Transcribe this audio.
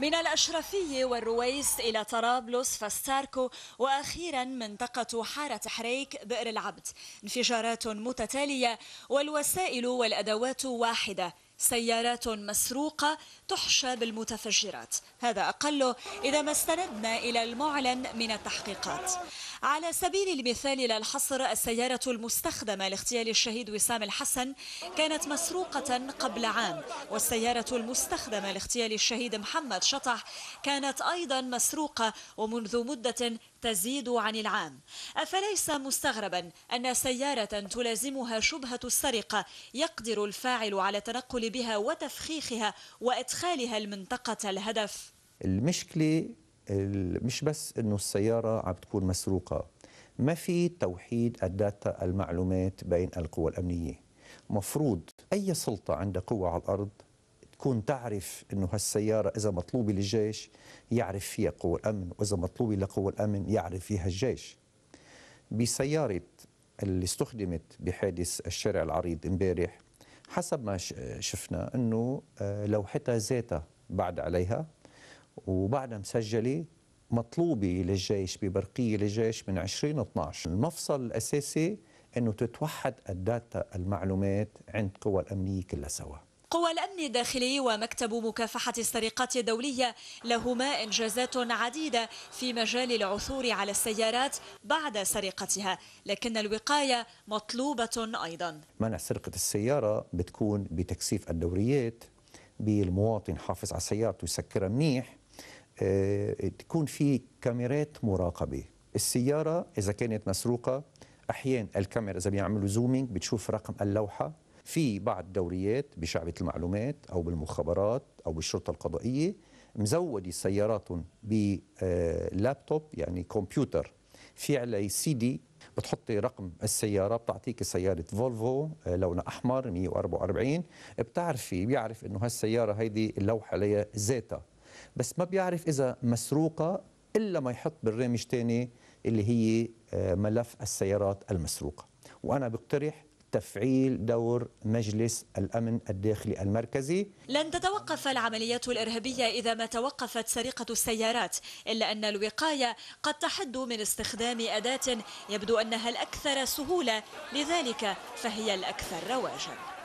من الأشرفية والرويس إلى طرابلس فستاركو وأخيرا منطقة حارة حريك بئر العبد انفجارات متتالية والوسائل والأدوات واحدة سيارات مسروقة تحشى بالمتفجرات هذا أقله إذا ما استندنا إلى المعلن من التحقيقات على سبيل المثال لا الحصر السيارة المستخدمة لاغتيال الشهيد وسام الحسن كانت مسروقة قبل عام والسيارة المستخدمة لاغتيال الشهيد محمد شطح كانت أيضا مسروقة ومنذ مدة تزيد عن العام أفليس مستغربا أن سيارة تلازمها شبهة السرقة يقدر الفاعل على تنقل بها وتفخيخها وإدخالها المنطقة الهدف المشكلة مش بس انه السياره عم تكون مسروقه ما في توحيد الداتا المعلومات بين القوى الامنيه مفروض اي سلطه عندها قوه على الارض تكون تعرف انه هالسياره اذا مطلوبه للجيش يعرف فيها قوى الامن واذا مطلوبه لقوى الامن يعرف فيها الجيش بسياره اللي استخدمت بحادث الشارع العريض امبارح حسب ما شفنا انه آه، لوحتها ذاتها بعد عليها وبعدها مسجله مطلوبة للجيش ببرقية للجيش من 2012 المفصل الأساسي أنه تتوحد الداتا المعلومات عند قوى الأمنية كلها سوا قوى الأمن الداخلي ومكتب مكافحة السرقات الدولية لهما إنجازات عديدة في مجال العثور على السيارات بعد سرقتها لكن الوقاية مطلوبة أيضا منع سرقة السيارة بتكون بتكثيف الدوريات بالمواطن حافظ على سيارته يسكرها منيح آه، تكون في كاميرات مراقبه السياره اذا كانت مسروقه احيان الكاميرا اذا بيعملوا زومينج بتشوف رقم اللوحه في بعض الدوريات بشعبه المعلومات او بالمخابرات او بالشرطه القضائيه مزودة سياراتهم بلابتوب آه، يعني كمبيوتر في عليه سي دي بتحطي رقم السياره بتعطيك سياره فولفو آه، لونها احمر 144 بتعرفي بيعرف انه هالسياره هيدي اللوحه عليها زيتا بس ما بيعرف إذا مسروقة إلا ما يحط برنامج ثاني اللي هي آه، ملف السيارات المسروقة وأنا بقترح تفعيل دور مجلس الأمن الداخلي المركزي لن تتوقف العمليات الإرهابية إذا ما توقفت سرقة السيارات إلا أن الوقاية قد تحد من استخدام أداة يبدو أنها الأكثر سهولة لذلك فهي الأكثر رواجاً